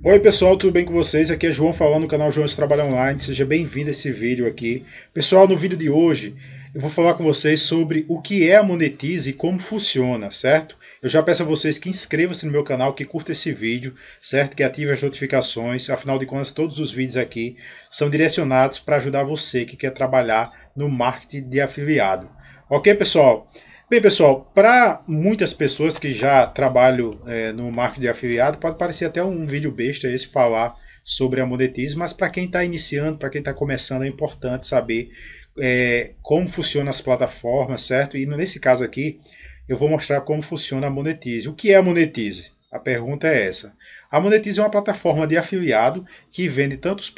Oi pessoal, tudo bem com vocês? Aqui é João falando do canal João de Trabalho Online, seja bem-vindo a esse vídeo aqui. Pessoal, no vídeo de hoje eu vou falar com vocês sobre o que é a Monetize e como funciona, certo? Eu já peço a vocês que inscrevam-se no meu canal, que curta esse vídeo, certo? Que ative as notificações, afinal de contas todos os vídeos aqui são direcionados para ajudar você que quer trabalhar no marketing de afiliado. Ok pessoal? Bem, pessoal, para muitas pessoas que já trabalham é, no marketing de afiliado, pode parecer até um vídeo besta esse falar sobre a monetize, mas para quem está iniciando, para quem está começando, é importante saber é, como funcionam as plataformas, certo? E nesse caso aqui, eu vou mostrar como funciona a monetize. O que é a monetize? A pergunta é essa. A Monetize é uma plataforma de afiliado que vende tantos os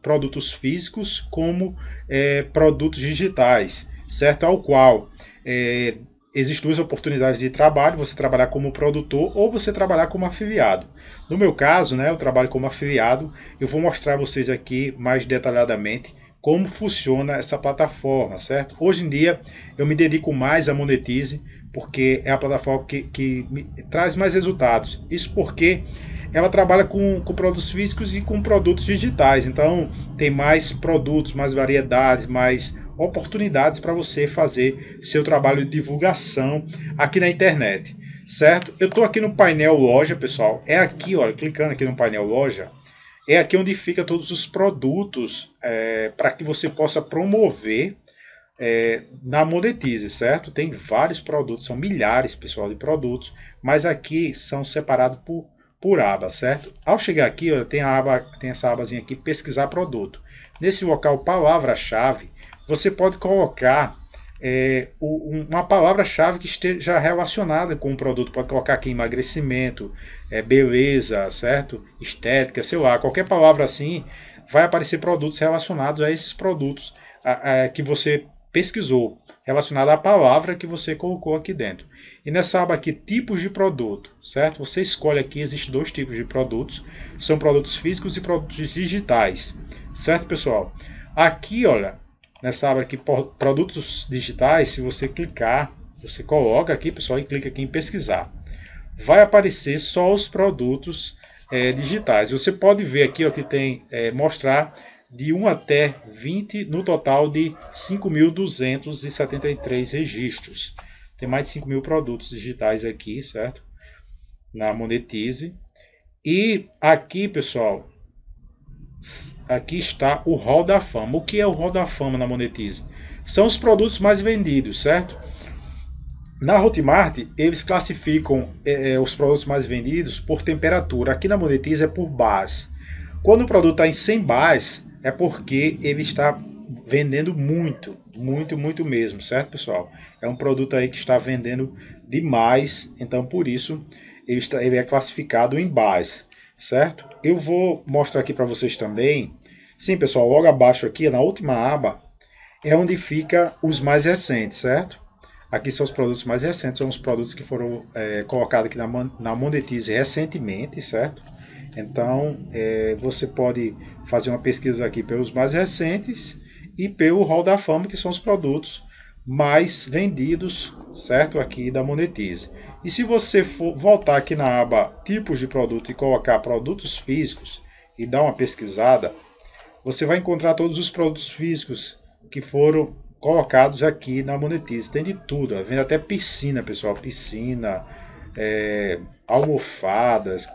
produtos físicos como é, produtos digitais, certo? Ao qual é, existem duas oportunidades de trabalho, você trabalhar como produtor ou você trabalhar como afiliado. No meu caso, né, eu trabalho como afiliado, eu vou mostrar a vocês aqui mais detalhadamente como funciona essa plataforma, certo? Hoje em dia eu me dedico mais à Monetize, porque é a plataforma que, que me traz mais resultados. Isso porque ela trabalha com, com produtos físicos e com produtos digitais, então tem mais produtos, mais variedades, mais oportunidades para você fazer seu trabalho de divulgação aqui na internet, certo? Eu estou aqui no painel loja, pessoal. É aqui, olha, clicando aqui no painel loja, é aqui onde fica todos os produtos é, para que você possa promover é, na Monetize, certo? Tem vários produtos, são milhares, pessoal, de produtos, mas aqui são separados por, por aba, certo? Ao chegar aqui, olha, tem, a aba, tem essa abazinha aqui, pesquisar produto. Nesse local, palavra-chave, você pode colocar é, uma palavra-chave que esteja relacionada com o produto. Pode colocar aqui emagrecimento, é, beleza, certo? Estética, sei lá, qualquer palavra assim, vai aparecer produtos relacionados a esses produtos a, a, que você pesquisou, relacionado à palavra que você colocou aqui dentro. E nessa aba aqui, tipos de produto, certo? Você escolhe aqui, existem dois tipos de produtos, são produtos físicos e produtos digitais, certo, pessoal? Aqui, olha, nessa aba aqui, produtos digitais, se você clicar, você coloca aqui, pessoal, e clica aqui em pesquisar. Vai aparecer só os produtos é, digitais. Você pode ver aqui ó, que tem é, mostrar de 1 até 20, no total de 5.273 registros. Tem mais de 5.000 produtos digitais aqui, certo? Na Monetize. E aqui, pessoal, aqui está o Hall da Fama. O que é o Hall da Fama na Monetize? São os produtos mais vendidos, certo? Na Hotmart, eles classificam é, é os produtos mais vendidos por temperatura. Aqui na Monetize é por bars. Quando o produto está em 100 bars, é porque ele está vendendo muito, muito, muito mesmo, certo, pessoal? É um produto aí que está vendendo demais, então por isso ele, está, ele é classificado em bars certo? Eu vou mostrar aqui para vocês também. Sim, pessoal, logo abaixo aqui, na última aba, é onde fica os mais recentes, certo? Aqui são os produtos mais recentes, são os produtos que foram é, colocados aqui na, na Monetize recentemente, certo? Então, é, você pode fazer uma pesquisa aqui pelos mais recentes e pelo Hall da Fama, que são os produtos mais vendidos, certo? Aqui da Monetize. E se você for voltar aqui na aba tipos de produto e colocar produtos físicos e dar uma pesquisada, você vai encontrar todos os produtos físicos que foram colocados aqui na Monetize. Tem de tudo, tá vende até piscina, pessoal, piscina, é, almofadas,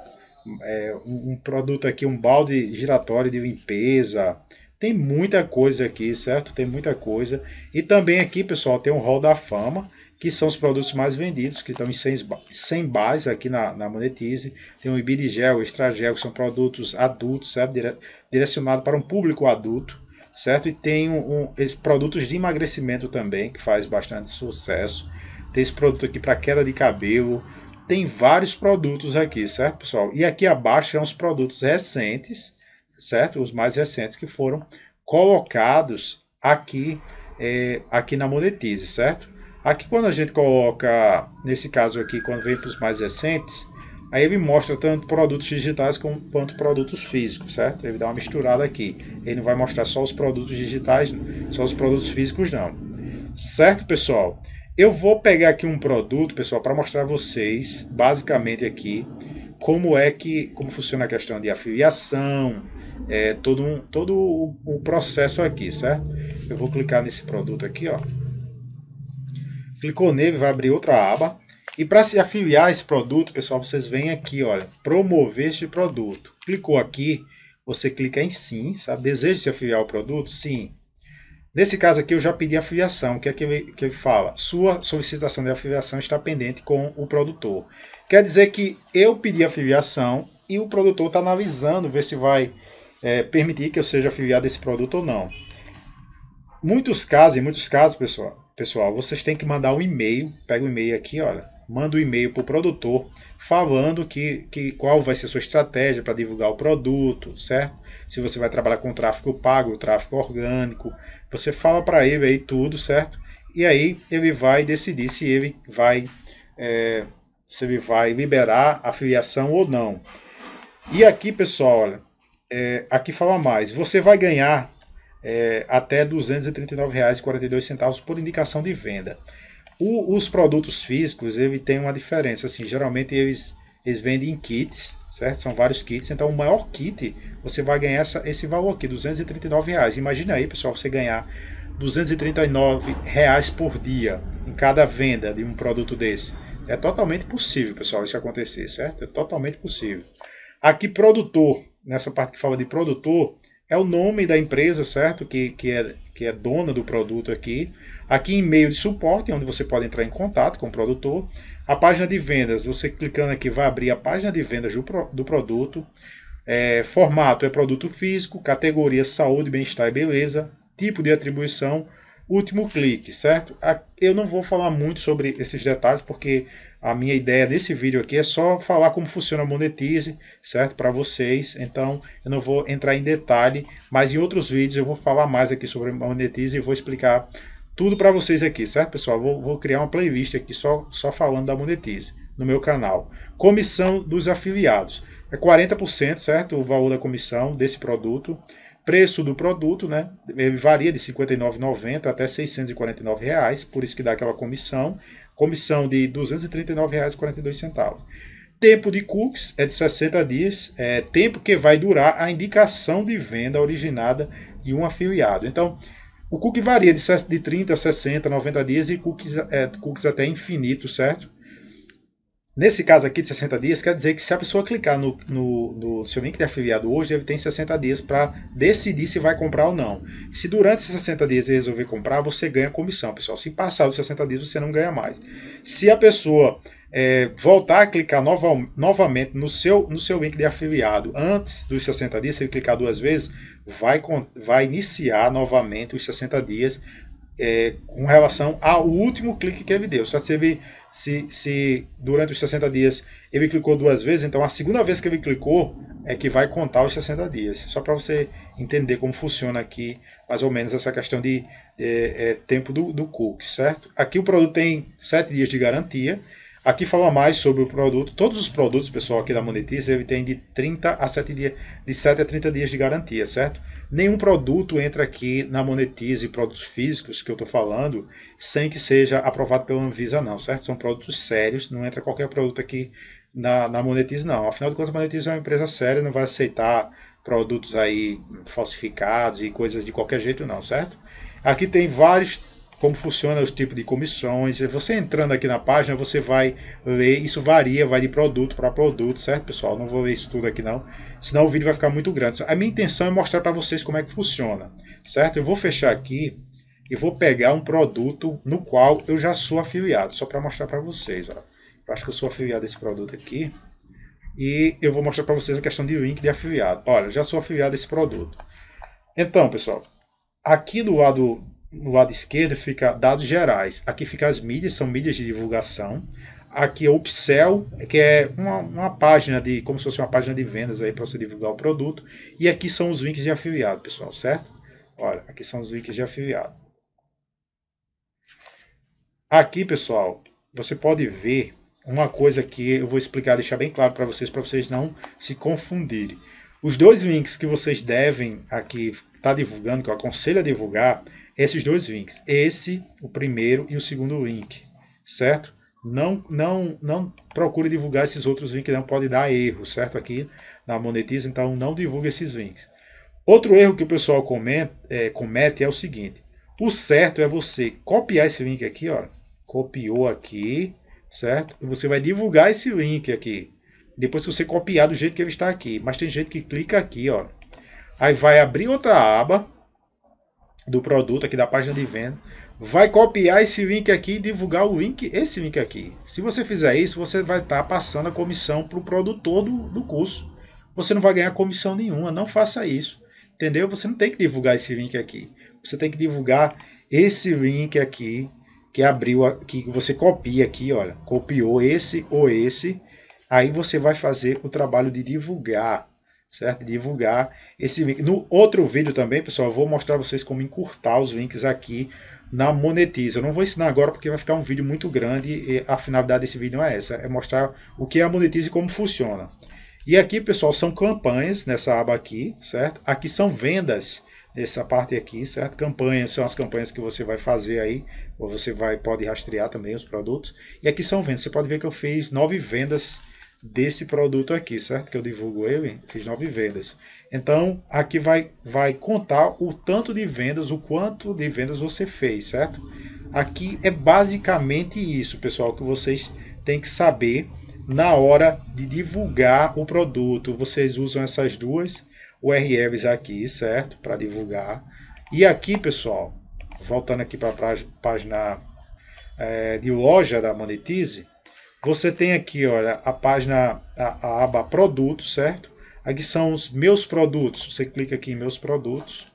é, um, um, produto aqui, um balde giratório de limpeza, tem muita coisa aqui, certo? Tem muita coisa. E também aqui, pessoal, tem um hall da fama, que são os produtos mais vendidos, que estão em 100 bases aqui na, na Monetize. Tem o Ibidigel, o Extragel, que são produtos adultos, certo? Dire, direcionado para um público adulto, certo? E tem um, um, esses produtos de emagrecimento também, que faz bastante sucesso. Tem esse produto aqui para queda de cabelo. Tem vários produtos aqui, certo, pessoal? E aqui abaixo são é os produtos recentes, certo? Os mais recentes que foram colocados aqui, é, aqui na Monetize, certo? Aqui quando a gente coloca, nesse caso aqui, quando vem para os mais recentes, aí ele mostra tanto produtos digitais como, quanto produtos físicos, certo? Ele dá uma misturada aqui. Ele não vai mostrar só os produtos digitais, só os produtos físicos não. Certo, pessoal? Eu vou pegar aqui um produto, pessoal, para mostrar a vocês, basicamente aqui, como é que, como funciona a questão de afiliação, é, todo, um, todo o, o processo aqui, certo? Eu vou clicar nesse produto aqui, ó. Clicou nele, vai abrir outra aba. E para se afiliar a esse produto, pessoal, vocês vêm aqui, olha, promover este produto. Clicou aqui, você clica em sim, sabe? Deseja se afiliar ao produto? Sim. Nesse caso aqui, eu já pedi afiliação. O que é que ele, que ele fala? Sua solicitação de afiliação está pendente com o produtor. Quer dizer que eu pedi afiliação e o produtor está analisando, ver se vai é, permitir que eu seja afiliado a esse produto ou não. Muitos casos, em muitos casos, pessoal, pessoal, vocês têm que mandar um e-mail, pega o um e-mail aqui, olha, manda um e-mail para o produtor falando que, que qual vai ser a sua estratégia para divulgar o produto, certo? Se você vai trabalhar com tráfego pago, tráfego orgânico, você fala para ele aí tudo, certo? E aí ele vai decidir se ele vai é, se ele vai liberar a filiação ou não. E aqui, pessoal, olha, é, aqui fala mais. Você vai ganhar é, até R$ 239,42 por indicação de venda. O, os produtos físicos, ele tem uma diferença. Assim, geralmente eles, eles vendem em kits, certo? São vários kits. Então, o maior kit, você vai ganhar essa, esse valor aqui, R$ 239,00. Imagina aí, pessoal, você ganhar R$ 239,00 por dia em cada venda de um produto desse. É totalmente possível, pessoal, isso acontecer, certo? É totalmente possível. Aqui, produtor nessa parte que fala de produtor, é o nome da empresa, certo? Que, que, é, que é dona do produto aqui. Aqui em e-mail de suporte, é onde você pode entrar em contato com o produtor. A página de vendas, você clicando aqui vai abrir a página de vendas do, do produto. É, formato é produto físico, categoria saúde, bem-estar e beleza, tipo de atribuição, último clique, certo? Eu não vou falar muito sobre esses detalhes porque a minha ideia desse vídeo aqui é só falar como funciona a Monetize, certo? Para vocês. Então, eu não vou entrar em detalhe, mas em outros vídeos eu vou falar mais aqui sobre a Monetize e vou explicar tudo para vocês aqui, certo, pessoal? Vou, vou, criar uma playlist aqui só, só falando da Monetize no meu canal. Comissão dos afiliados. É 40%, certo? O valor da comissão desse produto preço do produto, né? Ele varia de R$ 59,90 até R$ 649, reais, por isso que dá aquela comissão comissão de R$ 239,42. Tempo de cookies é de 60 dias, é tempo que vai durar a indicação de venda originada de um afiliado. Então, o cookie varia de 30, 60, 90 dias e cookies, é, cookies até infinito, certo? Nesse caso aqui de 60 dias, quer dizer que se a pessoa clicar no, no, no seu link de afiliado hoje, ele tem 60 dias para decidir se vai comprar ou não. Se durante esses 60 dias ele resolver comprar, você ganha comissão, pessoal. Se passar os 60 dias, você não ganha mais. Se a pessoa é, voltar a clicar nova, novamente no seu, no seu link de afiliado antes dos 60 dias, se ele clicar duas vezes, vai, vai iniciar novamente os 60 dias é, com relação ao último clique que ele deu. Se ele se, se durante os 60 dias ele clicou duas vezes, então a segunda vez que ele clicou é que vai contar os 60 dias. Só para você entender como funciona aqui, mais ou menos, essa questão de é, é tempo do, do cookie, certo? Aqui o produto tem 7 dias de garantia. Aqui fala mais sobre o produto. Todos os produtos, pessoal, aqui da Monetize, ele tem de 30 a 7 dias, de 7 a 30 dias de garantia, certo? nenhum produto entra aqui na Monetize, produtos físicos que eu estou falando, sem que seja aprovado pela Anvisa, não, certo? São produtos sérios, não entra qualquer produto aqui na, na Monetize, não. Afinal de contas, a Monetize é uma empresa séria, não vai aceitar produtos aí falsificados e coisas de qualquer jeito, não, certo? Aqui tem vários como funciona os tipos de comissões. É você entrando aqui na página, você vai ler, isso varia, vai de produto para produto, certo, pessoal? Não vou ler isso tudo aqui não, senão o vídeo vai ficar muito grande. A minha intenção é mostrar para vocês como é que funciona, certo? Eu vou fechar aqui e vou pegar um produto no qual eu já sou afiliado, só para mostrar para vocês, ó. Eu acho que eu sou afiliado desse produto aqui. E eu vou mostrar para vocês a questão de link de afiliado. Olha, já sou afiliado desse produto. Então, pessoal, aqui do lado no lado esquerdo fica dados gerais. Aqui fica as mídias, são mídias de divulgação. Aqui é o upsell, que é uma, uma página de, como se fosse uma página de vendas aí para você divulgar o produto. E aqui são os links de afiliado, pessoal, certo? Olha, aqui são os links de afiliado. Aqui, pessoal, você pode ver uma coisa que eu vou explicar, deixar bem claro para vocês, para vocês não se confundirem. Os dois links que vocês devem aqui estar tá divulgando, que eu aconselho a divulgar, esses dois links. Esse, o primeiro e o segundo link, certo? Não, não, não procure divulgar esses outros links, não pode dar erro, certo? Aqui na Monetiza, então não divulgue esses links. Outro erro que o pessoal é, comete é o seguinte: o certo é você copiar esse link aqui, ó. Copiou aqui, certo? E você vai divulgar esse link aqui. Depois que você copiar do jeito que ele está aqui. Mas tem gente que clica aqui, ó. Aí vai abrir outra aba, do produto aqui da página de venda, vai copiar esse link aqui e divulgar o link, esse link aqui. Se você fizer isso, você vai estar tá passando a comissão para o produtor do, do curso. Você não vai ganhar comissão nenhuma, não faça isso. Entendeu? Você não tem que divulgar esse link aqui. Você tem que divulgar esse link aqui que abriu, que você copia aqui, olha, copiou esse ou esse, aí você vai fazer o trabalho de divulgar certo? Divulgar esse link. No outro vídeo também, pessoal, eu vou mostrar vocês como encurtar os links aqui na Monetiza. Eu não vou ensinar agora porque vai ficar um vídeo muito grande e a finalidade desse vídeo não é essa, é mostrar o que é a Monetiza e como funciona. E aqui, pessoal, são campanhas nessa aba aqui, certo? Aqui são vendas nessa parte aqui, certo? Campanhas são as campanhas que você vai fazer aí, ou você vai pode rastrear também os produtos. E aqui são vendas. Você pode ver que eu fiz nove vendas desse produto aqui, certo? Que eu divulgo ele, fiz nove vendas. Então, aqui vai, vai contar o tanto de vendas, o quanto de vendas você fez, certo? Aqui é basicamente isso, pessoal, que vocês têm que saber na hora de divulgar o produto. Vocês usam essas duas URLs aqui, certo? Para divulgar. E aqui, pessoal, voltando aqui para a página é, de loja da Monetize, você tem aqui, olha, a página, a, a aba produtos, certo? Aqui são os meus produtos. Você clica aqui em meus produtos.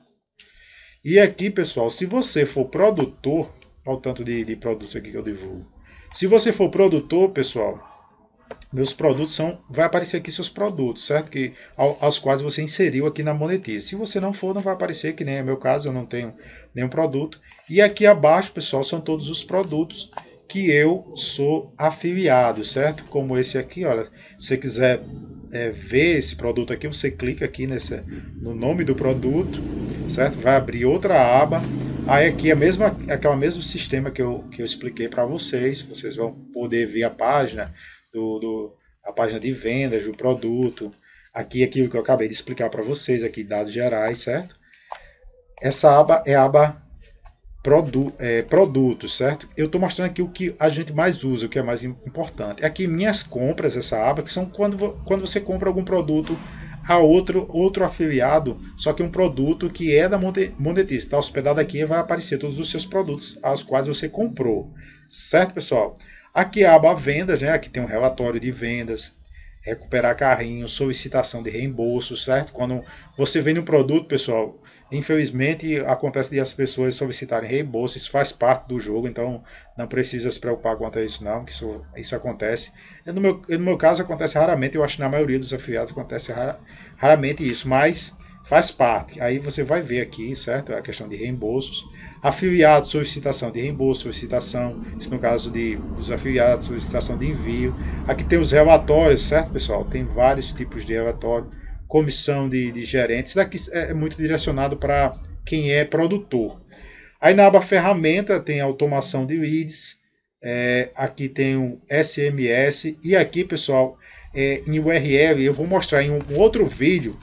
E aqui, pessoal, se você for produtor, olha o tanto de, de produtos aqui que eu divulgo. Se você for produtor, pessoal, meus produtos são, vai aparecer aqui seus produtos, certo? Que ao, aos quais você inseriu aqui na Monetize. Se você não for, não vai aparecer, que nem é meu caso, eu não tenho nenhum produto. E aqui abaixo, pessoal, são todos os produtos que eu sou afiliado, certo? Como esse aqui, olha, se você quiser é, ver esse produto aqui, você clica aqui nesse, no nome do produto, certo? Vai abrir outra aba. Aí aqui é mesma, aquele mesmo sistema que eu, que eu expliquei para vocês. Vocês vão poder ver a página do, do a página de vendas do produto. Aqui aquilo que eu acabei de explicar para vocês, aqui dados gerais, certo? Essa aba é a aba produ é, produtos, certo? Eu estou mostrando aqui o que a gente mais usa, o que é mais importante. Aqui é minhas compras, essa aba, que são quando, quando você compra algum produto a outro, outro afiliado, só que um produto que é da Monetize, está hospedado aqui vai aparecer todos os seus produtos aos quais você comprou, certo pessoal? Aqui é a aba vendas, né? aqui tem um relatório de vendas, recuperar carrinho, solicitação de reembolso, certo? Quando você vende um produto, pessoal, Infelizmente, acontece de as pessoas solicitarem reembolso, isso faz parte do jogo, então não precisa se preocupar quanto a isso não, que isso, isso acontece. E no, meu, no meu caso acontece raramente, eu acho que na maioria dos afiliados acontece rara, raramente isso, mas faz parte. Aí você vai ver aqui, certo? A questão de reembolsos. Afiliado, solicitação de reembolso, solicitação, isso no caso de, dos afiliados, solicitação de envio. Aqui tem os relatórios, certo, pessoal? Tem vários tipos de relatório comissão de, de gerentes, daqui é, é muito direcionado para quem é produtor. Aí na aba ferramenta tem automação de leads, é, aqui tem o SMS e aqui, pessoal, é, em URL, eu vou mostrar em um outro vídeo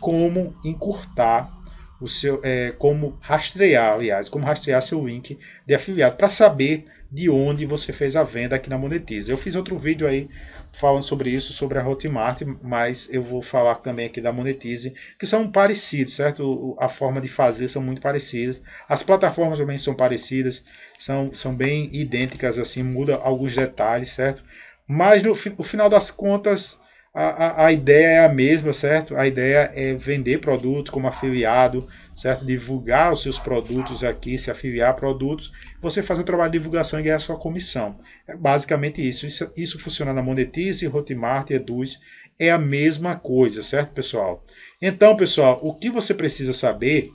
como encurtar o seu, é, como rastrear, aliás, como rastrear seu link de afiliado para saber de onde você fez a venda aqui na monetize Eu fiz outro vídeo aí falando sobre isso, sobre a Hotmart, mas eu vou falar também aqui da Monetize, que são parecidos, certo? A forma de fazer são muito parecidas. As plataformas também são parecidas, são, são bem idênticas, assim, muda alguns detalhes, certo? Mas no final das contas, a, a, ideia é a mesma, certo? A ideia é vender produto como afiliado, certo? Divulgar os seus produtos aqui, se afiliar a produtos, você faz o trabalho de divulgação e a sua comissão. É basicamente isso. Isso, isso funciona na Monetize, Hotmart, Eduz, é a mesma coisa, certo, pessoal? Então, pessoal, o que você precisa saber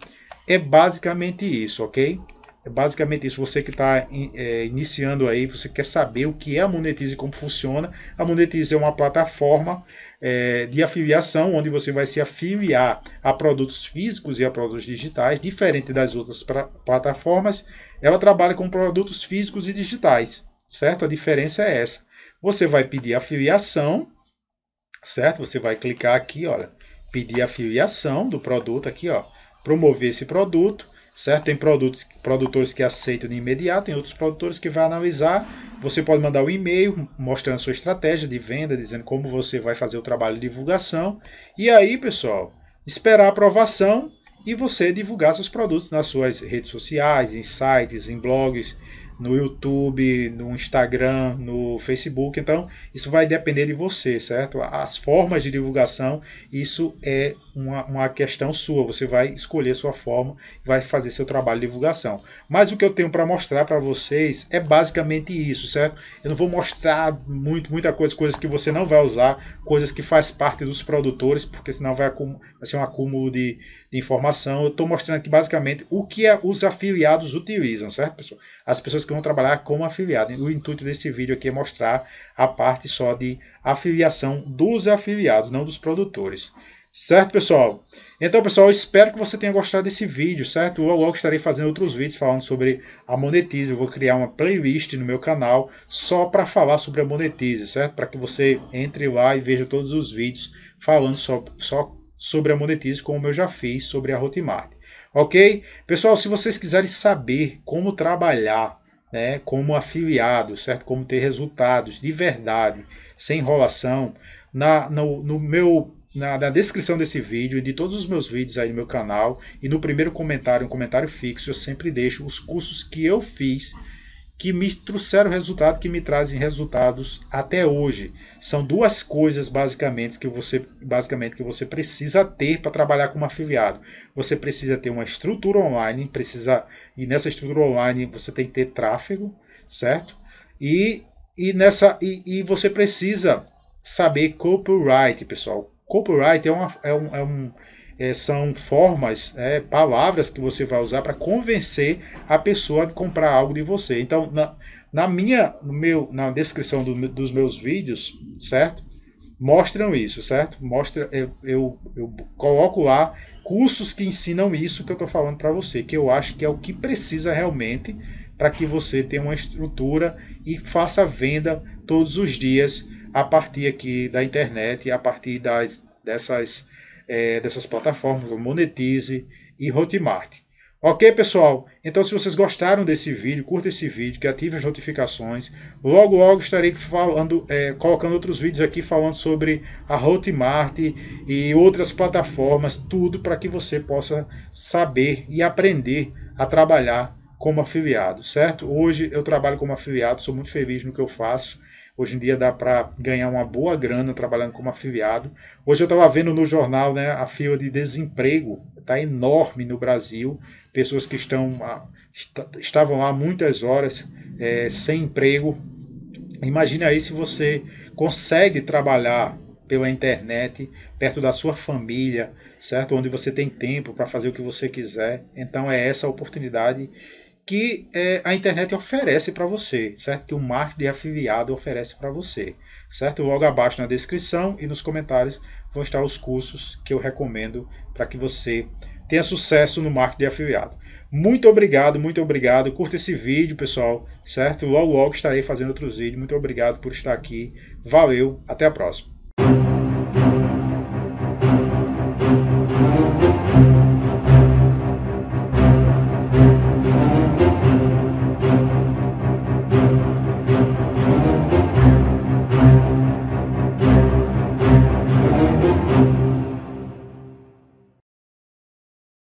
é basicamente isso, ok? É basicamente isso. Você que está é, iniciando aí, você quer saber o que é a Monetize e como funciona. A Monetize é uma plataforma é, de afiliação onde você vai se afiliar a produtos físicos e a produtos digitais, diferente das outras pra, plataformas. Ela trabalha com produtos físicos e digitais, certo? A diferença é essa. Você vai pedir afiliação, certo? Você vai clicar aqui, olha, pedir afiliação do produto aqui, ó, promover esse produto certo? Tem produtos, produtores que aceitam de imediato, tem outros produtores que vai analisar. Você pode mandar um e-mail mostrando a sua estratégia de venda, dizendo como você vai fazer o trabalho de divulgação. E aí, pessoal, esperar a aprovação e você divulgar seus produtos nas suas redes sociais, em sites, em blogs, no YouTube, no Instagram, no Facebook. Então, isso vai depender de você, certo? As formas de divulgação, isso é uma, uma questão sua, você vai escolher sua forma, vai fazer seu trabalho de divulgação. Mas o que eu tenho para mostrar para vocês é basicamente isso, certo? Eu não vou mostrar muito, muita coisa, coisas que você não vai usar, coisas que faz parte dos produtores, porque senão vai, vai ser um acúmulo de, de informação. Eu estou mostrando aqui basicamente o que a, é os afiliados utilizam, certo, pessoal? As pessoas que vão trabalhar como afiliado. O intuito desse vídeo aqui é mostrar a parte só de afiliação dos afiliados, não dos produtores. Certo, pessoal? Então, pessoal, espero que você tenha gostado desse vídeo, certo? Eu logo estarei fazendo outros vídeos falando sobre a Monetize. Eu vou criar uma playlist no meu canal só para falar sobre a Monetize, certo? Para que você entre lá e veja todos os vídeos falando só, só sobre a Monetize, como eu já fiz sobre a Hotmart. Ok? Pessoal, se vocês quiserem saber como trabalhar né, como afiliado, certo? Como ter resultados de verdade, sem enrolação, na, no, no meu na, na, descrição desse vídeo e de todos os meus vídeos aí no meu canal e no primeiro comentário, um comentário fixo, eu sempre deixo os cursos que eu fiz que me trouxeram resultado, que me trazem resultados até hoje. São duas coisas basicamente que você basicamente que você precisa ter para trabalhar como afiliado. Você precisa ter uma estrutura online, precisa e nessa estrutura online você tem que ter tráfego, certo? E e nessa e, e você precisa saber copyright, pessoal Copyright é uma, é um, é um é, são formas, é, palavras que você vai usar para convencer a pessoa a comprar algo de você. Então, na, na minha, no meu, na descrição do, dos meus vídeos, certo? Mostram isso, certo? Mostra, eu, eu, eu coloco lá cursos que ensinam isso que eu estou falando para você, que eu acho que é o que precisa realmente para que você tenha uma estrutura e faça venda todos os dias a partir aqui da internet, a partir das, dessas, é, dessas plataformas, Monetize e Hotmart. Ok, pessoal? Então, se vocês gostaram desse vídeo, curta esse vídeo, que ative as notificações. Logo, logo estarei falando, é, colocando outros vídeos aqui falando sobre a Hotmart e outras plataformas, tudo para que você possa saber e aprender a trabalhar como afiliado, certo? Hoje eu trabalho como afiliado, sou muito feliz no que eu faço Hoje em dia dá para ganhar uma boa grana trabalhando como afiliado. Hoje eu estava vendo no jornal né, a fila de desemprego está enorme no Brasil. Pessoas que estão estavam lá muitas horas é, sem emprego. Imagina aí se você consegue trabalhar pela internet, perto da sua família, certo? Onde você tem tempo para fazer o que você quiser. Então é essa a oportunidade que é, a internet oferece para você, certo? Que o marketing afiliado oferece para você, certo? Logo abaixo na descrição e nos comentários vão estar os cursos que eu recomendo para que você tenha sucesso no marketing afiliado. Muito obrigado, muito obrigado. Curta esse vídeo, pessoal, certo? Logo, logo estarei fazendo outros vídeos. Muito obrigado por estar aqui. Valeu, até a próxima.